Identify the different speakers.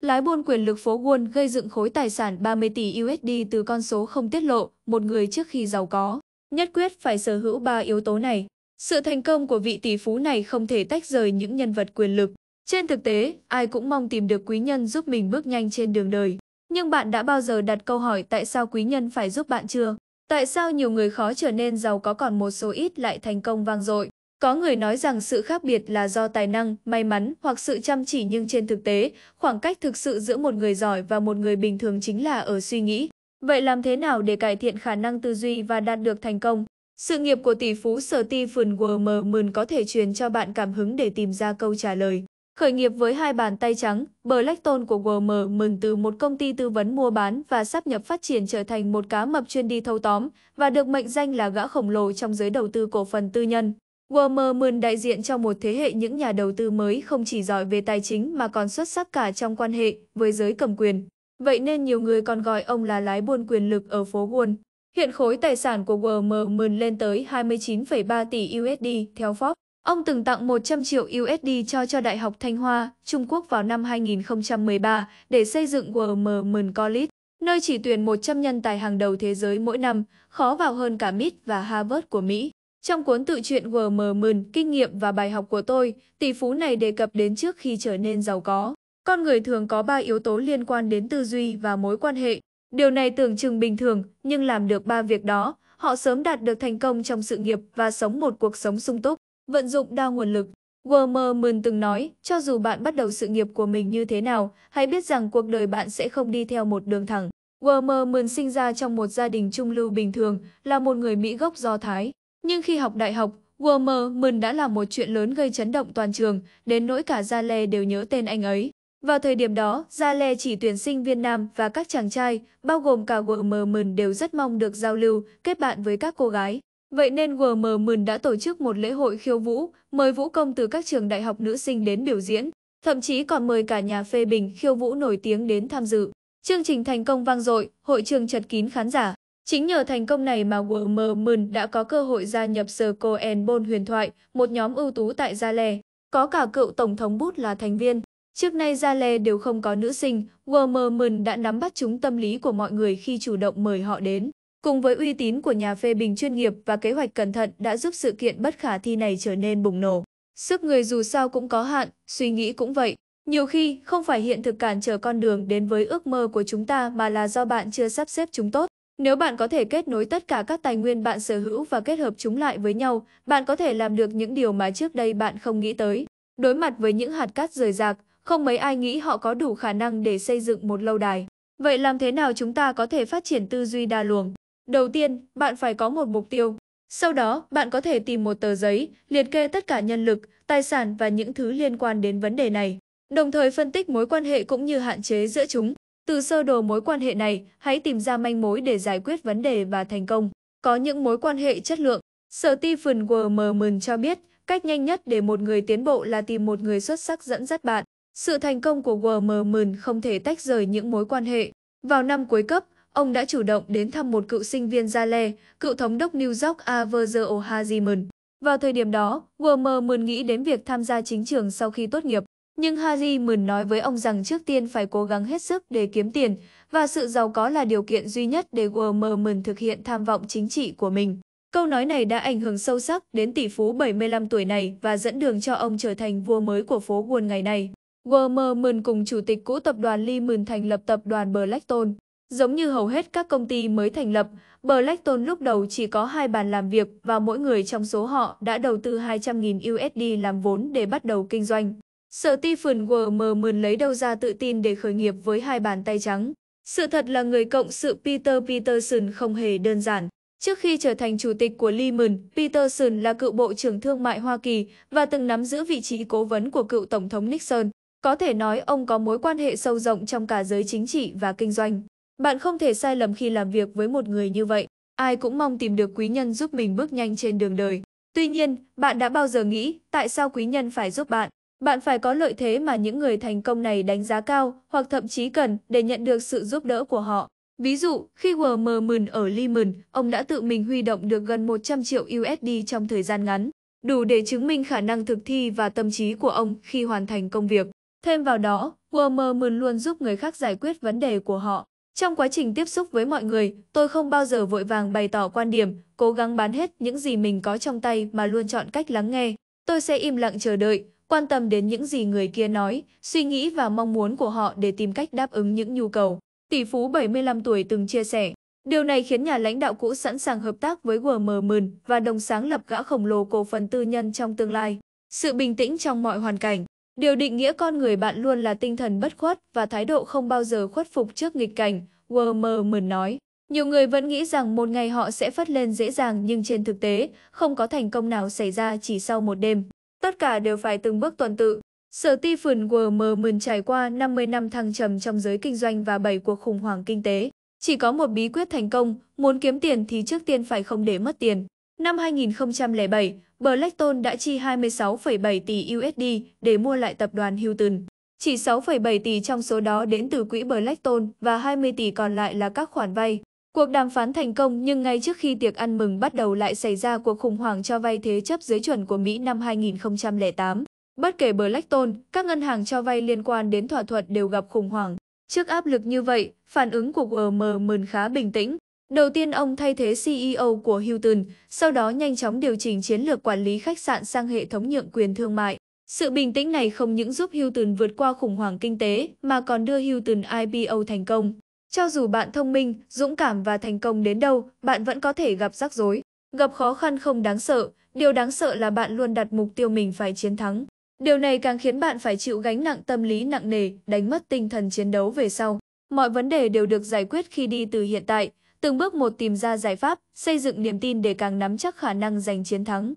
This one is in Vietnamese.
Speaker 1: Lái buôn quyền lực phố Wall gây dựng khối tài sản 30 tỷ USD từ con số không tiết lộ, một người trước khi giàu có. Nhất quyết phải sở hữu ba yếu tố này. Sự thành công của vị tỷ phú này không thể tách rời những nhân vật quyền lực. Trên thực tế, ai cũng mong tìm được quý nhân giúp mình bước nhanh trên đường đời. Nhưng bạn đã bao giờ đặt câu hỏi tại sao quý nhân phải giúp bạn chưa? Tại sao nhiều người khó trở nên giàu có còn một số ít lại thành công vang dội? Có người nói rằng sự khác biệt là do tài năng, may mắn hoặc sự chăm chỉ nhưng trên thực tế, khoảng cách thực sự giữa một người giỏi và một người bình thường chính là ở suy nghĩ. Vậy làm thế nào để cải thiện khả năng tư duy và đạt được thành công? Sự nghiệp của tỷ phú sở Stephen Wormerman có thể truyền cho bạn cảm hứng để tìm ra câu trả lời. Khởi nghiệp với hai bàn tay trắng, Blackstone của Wormerman từ một công ty tư vấn mua bán và sắp nhập phát triển trở thành một cá mập chuyên đi thâu tóm và được mệnh danh là gã khổng lồ trong giới đầu tư cổ phần tư nhân. Warmer đại diện cho một thế hệ những nhà đầu tư mới không chỉ giỏi về tài chính mà còn xuất sắc cả trong quan hệ với giới cầm quyền. Vậy nên nhiều người còn gọi ông là lái buôn quyền lực ở phố Wall. Hiện khối tài sản của Warmer lên tới 29,3 tỷ USD theo Forbes. Ông từng tặng 100 triệu USD cho cho Đại học Thanh Hoa, Trung Quốc vào năm 2013 để xây dựng Warmer College, nơi chỉ tuyển 100 nhân tài hàng đầu thế giới mỗi năm, khó vào hơn cả MIT và Harvard của Mỹ. Trong cuốn tự truyện G.M. Mừng, Kinh nghiệm và bài học của tôi, tỷ phú này đề cập đến trước khi trở nên giàu có. Con người thường có ba yếu tố liên quan đến tư duy và mối quan hệ. Điều này tưởng chừng bình thường, nhưng làm được ba việc đó, họ sớm đạt được thành công trong sự nghiệp và sống một cuộc sống sung túc, vận dụng đa nguồn lực. Wormer Moon từng nói, cho dù bạn bắt đầu sự nghiệp của mình như thế nào, hãy biết rằng cuộc đời bạn sẽ không đi theo một đường thẳng. Wormer Moon sinh ra trong một gia đình trung lưu bình thường, là một người Mỹ gốc Do Thái. Nhưng khi học đại học, Wormerman đã là một chuyện lớn gây chấn động toàn trường, đến nỗi cả Gia Lê đều nhớ tên anh ấy. Vào thời điểm đó, Gia Lê chỉ tuyển sinh viên nam và các chàng trai, bao gồm cả Wormerman đều rất mong được giao lưu, kết bạn với các cô gái. Vậy nên Wormerman đã tổ chức một lễ hội khiêu vũ, mời vũ công từ các trường đại học nữ sinh đến biểu diễn, thậm chí còn mời cả nhà phê bình khiêu vũ nổi tiếng đến tham dự. Chương trình thành công vang dội, hội trường chật kín khán giả. Chính nhờ thành công này mà Wormerman đã có cơ hội gia nhập Circle Bone huyền thoại, một nhóm ưu tú tại Gia Lè. Có cả cựu tổng thống Bút là thành viên. Trước nay Gia Lè đều không có nữ sinh, Wormerman đã nắm bắt chúng tâm lý của mọi người khi chủ động mời họ đến. Cùng với uy tín của nhà phê bình chuyên nghiệp và kế hoạch cẩn thận đã giúp sự kiện bất khả thi này trở nên bùng nổ. Sức người dù sao cũng có hạn, suy nghĩ cũng vậy. Nhiều khi, không phải hiện thực cản trở con đường đến với ước mơ của chúng ta mà là do bạn chưa sắp xếp chúng tốt. Nếu bạn có thể kết nối tất cả các tài nguyên bạn sở hữu và kết hợp chúng lại với nhau, bạn có thể làm được những điều mà trước đây bạn không nghĩ tới. Đối mặt với những hạt cát rời rạc, không mấy ai nghĩ họ có đủ khả năng để xây dựng một lâu đài. Vậy làm thế nào chúng ta có thể phát triển tư duy đa luồng? Đầu tiên, bạn phải có một mục tiêu. Sau đó, bạn có thể tìm một tờ giấy, liệt kê tất cả nhân lực, tài sản và những thứ liên quan đến vấn đề này, đồng thời phân tích mối quan hệ cũng như hạn chế giữa chúng. Từ sơ đồ mối quan hệ này, hãy tìm ra manh mối để giải quyết vấn đề và thành công. Có những mối quan hệ chất lượng. Sở Ti Stephen Wermerman cho biết, cách nhanh nhất để một người tiến bộ là tìm một người xuất sắc dẫn dắt bạn. Sự thành công của Wermerman không thể tách rời những mối quan hệ. Vào năm cuối cấp, ông đã chủ động đến thăm một cựu sinh viên Yale, cựu thống đốc New York Averzer O'Haziman. Vào thời điểm đó, Wermerman nghĩ đến việc tham gia chính trường sau khi tốt nghiệp. Nhưng Harry mừng nói với ông rằng trước tiên phải cố gắng hết sức để kiếm tiền, và sự giàu có là điều kiện duy nhất để Wormerman thực hiện tham vọng chính trị của mình. Câu nói này đã ảnh hưởng sâu sắc đến tỷ phú 75 tuổi này và dẫn đường cho ông trở thành vua mới của phố Wall ngày nay. Wormerman cùng chủ tịch cũ tập đoàn Lehman thành lập tập đoàn Blackstone. Giống như hầu hết các công ty mới thành lập, Blackstone lúc đầu chỉ có hai bàn làm việc và mỗi người trong số họ đã đầu tư 200.000 USD làm vốn để bắt đầu kinh doanh. Sở Stephen G. mườn lấy đâu ra tự tin để khởi nghiệp với hai bàn tay trắng. Sự thật là người cộng sự Peter Peterson không hề đơn giản. Trước khi trở thành chủ tịch của Lehman, Peterson là cựu Bộ trưởng Thương mại Hoa Kỳ và từng nắm giữ vị trí cố vấn của cựu Tổng thống Nixon. Có thể nói ông có mối quan hệ sâu rộng trong cả giới chính trị và kinh doanh. Bạn không thể sai lầm khi làm việc với một người như vậy. Ai cũng mong tìm được quý nhân giúp mình bước nhanh trên đường đời. Tuy nhiên, bạn đã bao giờ nghĩ tại sao quý nhân phải giúp bạn? Bạn phải có lợi thế mà những người thành công này đánh giá cao hoặc thậm chí cần để nhận được sự giúp đỡ của họ. Ví dụ, khi Warmer Moon ở Limon, ông đã tự mình huy động được gần 100 triệu USD trong thời gian ngắn, đủ để chứng minh khả năng thực thi và tâm trí của ông khi hoàn thành công việc. Thêm vào đó, Warmer Moon luôn giúp người khác giải quyết vấn đề của họ. Trong quá trình tiếp xúc với mọi người, tôi không bao giờ vội vàng bày tỏ quan điểm, cố gắng bán hết những gì mình có trong tay mà luôn chọn cách lắng nghe. Tôi sẽ im lặng chờ đợi, quan tâm đến những gì người kia nói, suy nghĩ và mong muốn của họ để tìm cách đáp ứng những nhu cầu. Tỷ phú 75 tuổi từng chia sẻ, điều này khiến nhà lãnh đạo cũ sẵn sàng hợp tác với Wermerman và đồng sáng lập gã khổng lồ cổ phần tư nhân trong tương lai. Sự bình tĩnh trong mọi hoàn cảnh, điều định nghĩa con người bạn luôn là tinh thần bất khuất và thái độ không bao giờ khuất phục trước nghịch cảnh, Wermerman nói. Nhiều người vẫn nghĩ rằng một ngày họ sẽ phất lên dễ dàng nhưng trên thực tế, không có thành công nào xảy ra chỉ sau một đêm. Tất cả đều phải từng bước tuần tự. Sở ti phần GM mừng trải qua 50 năm thăng trầm trong giới kinh doanh và 7 cuộc khủng hoảng kinh tế. Chỉ có một bí quyết thành công, muốn kiếm tiền thì trước tiên phải không để mất tiền. Năm 2007, Blackstone đã chi 26,7 tỷ USD để mua lại tập đoàn Hilton. Chỉ 6,7 tỷ trong số đó đến từ quỹ Blackstone và 20 tỷ còn lại là các khoản vay. Cuộc đàm phán thành công nhưng ngay trước khi tiệc ăn mừng bắt đầu lại xảy ra cuộc khủng hoảng cho vay thế chấp dưới chuẩn của Mỹ năm 2008. Bất kể Blackstone, các ngân hàng cho vay liên quan đến thỏa thuận đều gặp khủng hoảng. Trước áp lực như vậy, phản ứng của GM mừng khá bình tĩnh. Đầu tiên ông thay thế CEO của Hilton, sau đó nhanh chóng điều chỉnh chiến lược quản lý khách sạn sang hệ thống nhượng quyền thương mại. Sự bình tĩnh này không những giúp Hilton vượt qua khủng hoảng kinh tế mà còn đưa Hilton IPO thành công. Cho dù bạn thông minh, dũng cảm và thành công đến đâu, bạn vẫn có thể gặp rắc rối. Gặp khó khăn không đáng sợ, điều đáng sợ là bạn luôn đặt mục tiêu mình phải chiến thắng. Điều này càng khiến bạn phải chịu gánh nặng tâm lý nặng nề, đánh mất tinh thần chiến đấu về sau. Mọi vấn đề đều được giải quyết khi đi từ hiện tại, từng bước một tìm ra giải pháp, xây dựng niềm tin để càng nắm chắc khả năng giành chiến thắng.